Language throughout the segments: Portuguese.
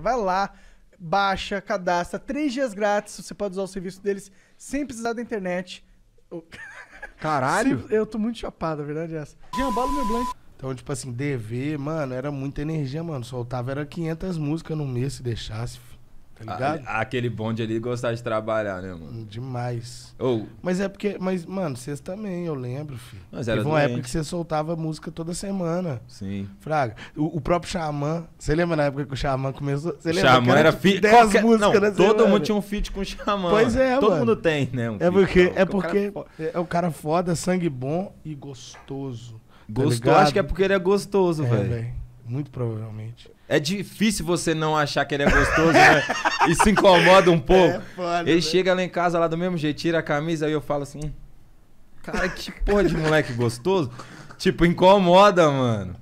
Vai lá, baixa, cadastra, três dias grátis, você pode usar o serviço deles sem precisar da internet. Caralho! Eu tô muito chapado, a verdade é essa. Jean, bala meu blanco. Então, tipo assim, DV, mano, era muita energia, mano. Soltava, era 500 músicas no mês, se deixasse, Tá ligado? A, aquele bonde ali gostar de trabalhar, né, mano? Demais. Ou... Mas é porque. Mas, mano, vocês também, eu lembro, filho. Mas era Teve uma doente. época que você soltava música toda semana. Sim. Fraga. O, o próprio Xamã. Você lembra na época que o Xamã começou? Você lembra? Xamã era tipo feat. qualquer... músicas Não, Todo semana. mundo tinha um feat com o Xamã. Pois é, Todo mano. mundo tem, né? Um é porque. é porque. É, é o cara foda, sangue bom e gostoso. Gostoso. Tá acho que é porque ele é gostoso, é, velho. Muito provavelmente. É difícil você não achar que ele é gostoso, né? E se incomoda um é pouco. É foda, ele né? chega lá em casa, lá do mesmo jeito, tira a camisa, aí eu falo assim: Cara, que porra de moleque gostoso. Tipo, incomoda, mano.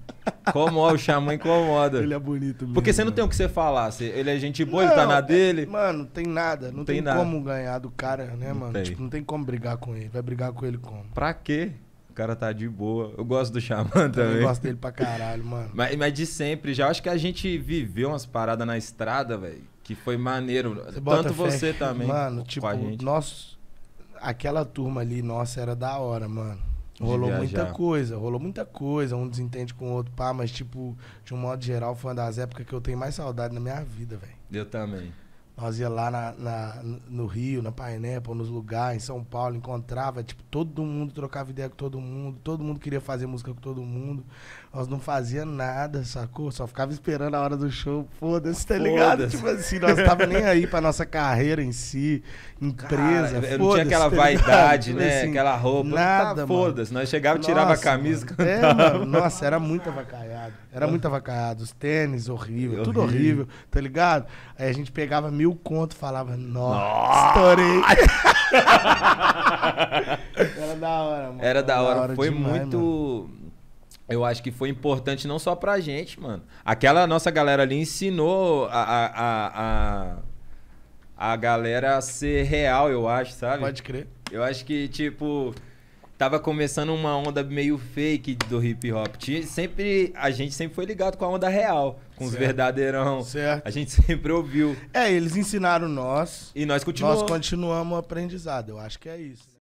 Incomoda, o xamã incomoda. Ele é bonito mesmo. Porque você não né? tem o que você falar. ele é gente boa, não, ele tá na é, dele. Mano, mano, tem nada. Não, não tem, tem nada. como ganhar do cara, né, não mano? Tem. Tipo, não tem como brigar com ele. Vai brigar com ele como? Pra quê? O cara tá de boa. Eu gosto do Xamã também. Eu gosto dele pra caralho, mano. Mas, mas de sempre, já acho que a gente viveu umas paradas na estrada, velho, que foi maneiro. Você Tanto você também. Mano, tipo, nós. Aquela turma ali, nossa, era da hora, mano. Rolou muita coisa, rolou muita coisa. Um desentende com o outro, pá, mas, tipo, de um modo geral, foi uma das épocas que eu tenho mais saudade na minha vida, velho. Eu também. Nós ia lá na, na, no Rio, na Pineapple, nos lugares, em São Paulo, encontrava, tipo, todo mundo trocava ideia com todo mundo, todo mundo queria fazer música com todo mundo. Nós não fazia nada, sacou? Só ficava esperando a hora do show, foda-se, tá foda ligado? Tipo assim, nós tava nem aí pra nossa carreira em si, empresa, Cara, Não tinha aquela tá vaidade, tipo né? Assim, aquela roupa, nada, tá, foda-se. Nós chegava, nossa, tirava a camisa, é, cantava. É, mano, nossa, era muita vacaia. Era muito avacalhado. Os tênis, horrível, é tudo horrível. horrível, tá ligado? Aí a gente pegava mil conto e falava, nossa, estourei. Era da hora, mano. Era da hora. Da hora foi demais, muito. Mano. Eu acho que foi importante não só pra gente, mano. Aquela nossa galera ali ensinou a, a, a, a, a galera a ser real, eu acho, sabe? Pode crer. Eu acho que, tipo tava começando uma onda meio fake do hip hop. Sempre, a gente sempre foi ligado com a onda real, com certo. os verdadeirão. Certo. A gente sempre ouviu. É, eles ensinaram nós. E nós continuamos. Nós continuamos o aprendizado, eu acho que é isso.